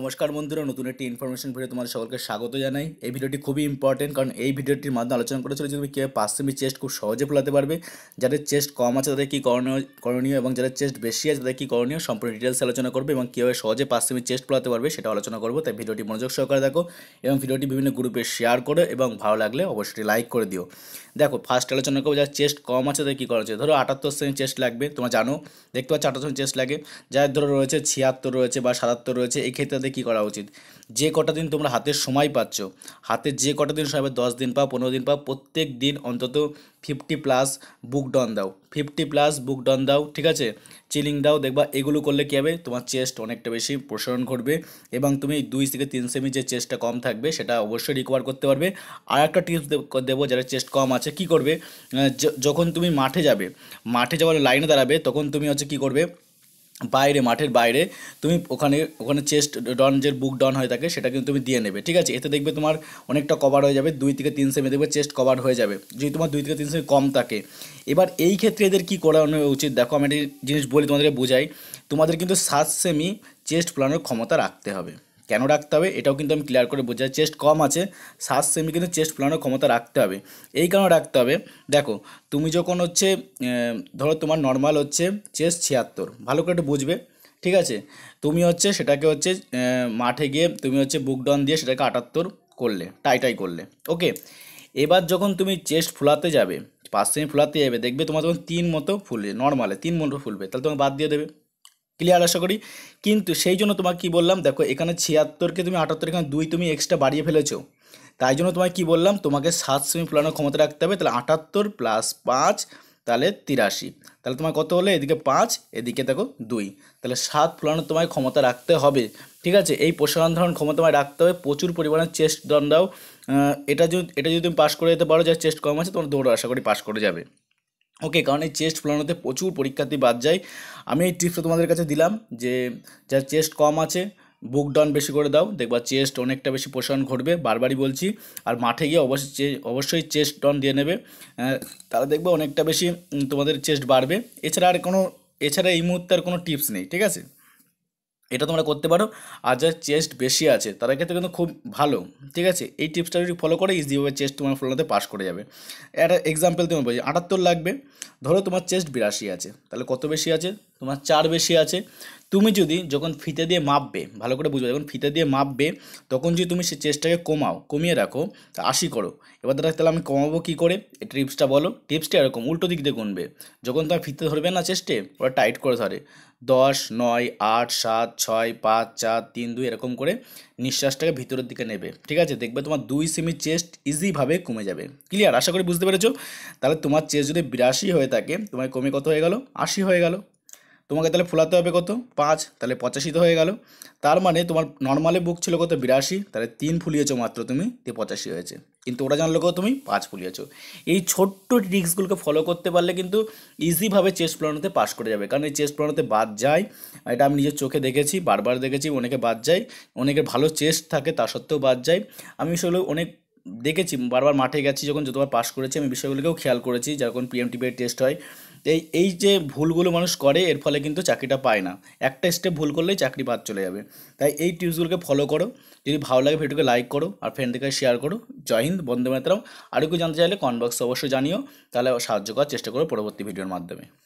নমস্কার বন্ধুরা নতুন একটি ইনফরমেশন ভিডিও তোমাদের সকলকে স্বাগত জানাই এই ভিডিওটি খুবই ইম্পর্টেন্ট কারণ এই ভিডিওটির মাধ্যমে আলোচনা করেছিল যে তুমি কীভাবে পাশ্চিমি চেস্ট খুব সহজে ফোলাতে পারবে যাদের চেস্ট কম আছে তাদের কী করণীয় করণীয় এবং যাদের চেস্ট বেশি আছে তাদের কী করণীয় সম্পূর্ণ ডিটেলস আলোচনা করবে এবং কীভাবে সহজে পাশ্চিমি চেস্ট ফোলাতে পারবে সেটা আলোচনা করবো তাই ভিডিওটি মনোযোগ সহকারে দেখো এবং ভিডিওটি বিভিন্ন গ্রুপে শেয়ার করো এবং ভালো লাগলে অবশ্যই লাইক করে দিও দেখো ফার্স্ট আলোচনা করবো যার চেস্ট কম আছে তাদের কী করা হচ্ছে ধরো আটাত্তর শ্রেণীর চেস্ট লাগবে তোমরা জানো দেখতে পাচ্ছ আটাত্তর শ্রেণীর চেস্ট লাগে যার ধরো রয়েছে ছিয়াত্তর রয়েছে বা সাতাত্তর রয়েছে এই ক্ষেত্রে তোমাদের কি করা উচিত যে কটা দিন তোমরা হাতে সময় পাচ্ছ হাতে যে কটা দিন সময় দশ দিন পাও পনেরো দিন পাও প্রত্যেক দিন অন্তত ফিফটি প্লাস বুক ডন দাও ফিফটি প্লাস বুক ডন দাও ঠিক আছে চিলিং দাও দেখবা এগুলো করলে কী হবে তোমার চেস্ট অনেকটা বেশি প্রসারণ ঘটবে এবং তুমি দুই থেকে তিন সেমি যে চেস্টটা কম থাকবে সেটা অবশ্যই রিকভার করতে পারবে আর একটা টিপস দেবো যারা চেস্ট কম আছে কি করবে যখন তুমি মাঠে যাবে মাঠে যাওয়ার লাইনে দাঁড়াবে তখন তুমি হচ্ছে কি করবে বাইরে মাঠের বাইরে তুমি ওখানে ওখানে চেস্ট ডন যে বুক ডন হয় থাকে সেটা কিন্তু তুমি দিয়ে নেবে ঠিক আছে এতে দেখবে তোমার অনেকটা কভার হয়ে যাবে দুই থেকে তিন সেমি দেখবে চেস্ট কভার হয়ে যাবে যদি তোমার দুই থেকে তিন সেমি কম থাকে এবার এই ক্ষেত্রে এদের কী করানো উচিত দেখো আমি একটি জিনিস বলি তোমাদেরকে বোঝাই তোমাদের কিন্তু সাত সেমি চেস্ট ফোলানোর ক্ষমতা রাখতে হবে কেন রাখতে হবে এটাও কিন্তু আমি ক্লিয়ার করে বোঝাই চেস্ট কম আছে সাত সেমি কিন্তু চেস্ট ফোলানোর ক্ষমতা রাখতে হবে এই কারণে রাখতে হবে দেখো তুমি যখন হচ্ছে ধরো তোমার নর্মাল হচ্ছে চেস্ট ছিয়াত্তর ভালো করে একটু বুঝবে ঠিক আছে তুমি হচ্ছে সেটাকে হচ্ছে মাঠে গিয়ে তুমি হচ্ছে বুক ডন দিয়ে সেটাকে আটাত্তর করলে টাই টাই করলে ওকে এবার যখন তুমি চেস্ট ফুলাতে যাবে পাঁচ সেমি ফুলাতে যাবে দেখবে তোমার যখন তিন মতো ফুলবে নর্মালে তিন মতো ফুলবে তাহলে তোমাকে বাদ দিয়ে দেবে ক্লিয়ার আশা করি কিন্তু সেই জন্য তোমাকে কী বললাম দেখো এখানে ছিয়াত্তরকে তুমি আটাত্তর এখানে দুই তুমি এক্সট্রা বাড়িয়ে ফেলেছো তাই জন্য তোমায় কী বললাম তোমাকে সাত সেমি ফোলানোর ক্ষমতা রাখতে হবে তাহলে আটাত্তর প্লাস পাঁচ তাহলে তিরাশি তাহলে তোমার কত হলে এদিকে পাঁচ এদিকে দেখো দুই তাহলে সাত ফোলানোর তোমায় ক্ষমতা রাখতে হবে ঠিক আছে এই প্রসারণ ধারণ ক্ষমতা তোমায় রাখতে হবে প্রচুর পরিমাণে চেস্ট দণ্ডাও এটা যদি এটা যদি তুমি পাস করে যেতে পারো যা চেস্ট কম আছে তোমার দৌড় আশা করি পাস করে যাবে ওকে কারণ এই চেস্ট ফোলানোতে প্রচুর পরীক্ষার্থী বাদ যায় আমি এই টিপসটা তোমাদের কাছে দিলাম যে যার চেস্ট কম আছে বুক ডাউন বেশি করে দাও দেখবা চেস্ট অনেকটা বেশি প্রসারণ ঘটবে বারবারই বলছি আর মাঠে গিয়ে অবশ্যই অবশ্যই চেস্ট ডাউন দিয়ে নেবে তারা দেখবে অনেকটা বেশি তোমাদের চেস্ট বাড়বে এছাড়া আর কোনো এছাড়া এই মুহূর্তে আর কোনো টিপস নেই ঠিক আছে এটা তোমরা করতে পারো আর যার চেস্ট বেশি আছে তাদের ক্ষেত্রে কিন্তু খুব ভালো ঠিক আছে এই টিপসটা যদি ফলো করে ইজিভাবে চেস্ট তোমার ফলোতে পাস করে যাবে একটা এক্সাম্পল তোমার বলছি আটাত্তর লাগবে ধরো তোমার চেস্ট বিরাশি আছে তাহলে কত বেশি আছে তোমার চার বেশি আছে তুমি যদি যখন ফিতে দিয়ে মাপবে ভালো করে বুঝবে যখন ফিতে দিয়ে মাপবে তখন যদি তুমি সে চেস্টটাকে কমাও কমিয়ে রাখো তা আশি করো এবার দাদা তাহলে আমি কমাবো কী করে এই টিপসটা বলো টিপসটা এরকম উল্টো দিক দিয়ে গুনবে যখন তোমার ফিতে ধরবে না চেস্টে ওরা টাইট করে ধরে দশ নয় আট সাত ছয় পাঁচ চার তিন দুই এরকম করে নিঃশ্বাসটাকে ভিতরের দিকে নেবে ঠিক আছে দেখবে তোমার দুই সেমি চেস্ট ইজিভাবে কমে যাবে ক্লিয়ার আশা করি বুঝতে পেরেছো তাহলে তোমার চেস্ট যদি বিরাশি হয়ে থাকে তোমার কমে কত হয়ে গেলো আশি হয়ে গেলো তোমাকে তাহলে ফোলাতে হবে কত পাঁচ তাহলে পঁচাশি তো হয়ে গেল তার মানে তোমার নর্মালি বুক ছিল কত বিরাশি তাহলে তিন ফুলিয়েছো মাত্র তুমি তে পঁচাশি হয়েছে কিন্তু ওটা জানলে কত তুমি পাঁচ ফুলিয়েছো এই ছোট্ট ট্রিক্সগুলোকে ফলো করতে পারলে কিন্তু ইজিভাবে চেস প্লানোতে পাস করে যাবে কারণ এই চেস প্লানোতে বাদ যায় এটা আমি নিজের চোখে দেখেছি বারবার দেখেছি অনেকে বাদ যায় অনেকের ভালো চেস থাকে তা সত্ত্বেও বাদ যায় আমি সেগুলো অনেক দেখেছি বারবার মাঠে গেছি যখন যতবার পাস করেছি আমি বিষয়গুলোকেও খেয়াল করেছি যখন পিএমটিপির টেস্ট হয় এই এই যে ভুলগুলো মানুষ করে এর ফলে কিন্তু চাকরিটা পায় না একটা স্টেপ ভুল করলেই চাকরি বাদ চলে যাবে তাই এই টিপসগুলোকে ফলো করো যদি ভালো লাগে ভিডিওকে লাইক করো আর ফ্রেন্ডদের কাছে শেয়ার করো জয় হিন্দ বন্ধু মাতরাম আরও কিছু জানতে চাইলে বক্সে অবশ্যই জানিও তাহলে সাহায্য করার চেষ্টা করো পরবর্তী ভিডিওর মাধ্যমে